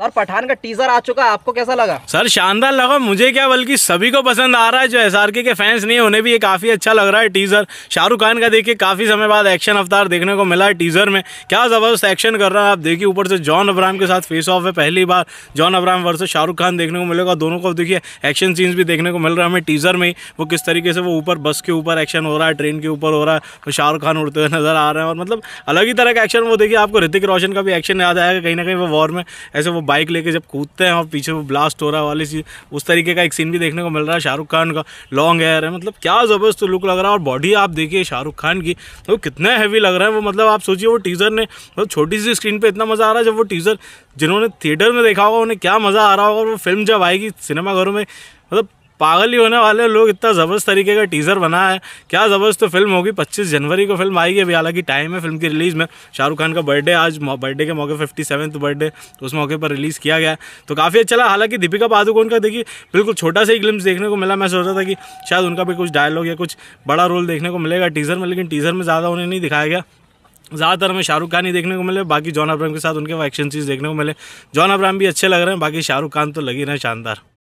sir Pathan का teaser आ चुका है आपको कैसा लगा सर शानदार लगा मुझे क्या बल्कि सभी को पसंद आ रहा है जो एस के फैंस नहीं उन्हें भी ये काफ़ी अच्छा लग रहा है टीजर शाहरुख खान का देखिए काफ़ी समय बाद एक्शन अवतार देखने को मिला है टीजर में क्या ज़बरदस्त एक्शन कर रहा है आप देखिए ऊपर से जॉन अब्राहम के साथ फेस ऑफ है पहली बार जॉन अब्राहम वर्ष शाहरुख खान देखने को मिलेगा दोनों को देखिए एक्शन सीन्स भी देखने को मिल रहा है हमें टीजर में ही वो किस तरीके से वो ऊपर बस के ऊपर एक्शन हो रहा है ट्रेन के ऊपर हो रहा है शाहरुख खान उड़ते हुए नजर आ रहे हैं और मतलब अलग ही तरह का एक्शन वो देखिए आपको ऋतिक रोशन का भी एक्शन याद आएगा कहीं ना कहीं वो वॉर में ऐसे वो बाइक लेके जब कूदते हैं और पीछे वो ब्लास्ट हो रहा है वाली चीज उस तरीके का एक सीन भी देखने को मिल रहा है शाहरुख खान का लॉन्ग हेयर है मतलब क्या ज़बरदस्त लुक लग रहा है और बॉडी आप देखिए शाहरुख खान की वो तो कितना हैवी लग रहा है वो मतलब आप सोचिए वो टीज़र ने मतलब छोटी सी स्क्रीन पर इतना मज़ा आ रहा है जब वो टीज़र जिन्होंने थिएटर में देखा होगा उन्हें क्या मज़ा आ रहा होगा और वो फिल्म जब आएगी सिनेमाघरों में मतलब पागल ही होने वाले लोग इतना ज़बरदस्त तरीके का टीज़र बना है क्या ज़बरदस्त तो फिल्म होगी पच्चीस जनवरी को फिल्म आएगी अभी हालांकि टाइम है फिल्म की रिलीज़ में शाहरुख खान का बर्थडे आज बर्थडे के मौके फिफ्टी सेवन बर्थडे उस मौके पर रिलीज़ किया गया तो काफ़ी अच्छा लगा हालांकि दीपिका पादुकोण का देखिए बिल्कुल छोटा सा ही ग्लिम्स देखने को मिला मैं सोच रहा था कि शायद उनका भी कुछ डायलॉग या कुछ बड़ा रोल देखने को मिलेगा टीज़र में लेकिन टीज़र में ज़्यादा उन्हें नहीं दिखाया गया ज़्यादातर हमें शाहरुख खान ही देखने को मिले बाकी जॉन अब्राम के साथ उनके एक्शन सीज देखने को मिले जॉन अब्राम भी अच्छे लग रहे हैं बाकी शाहरुख खान तो लगी रहे शानदार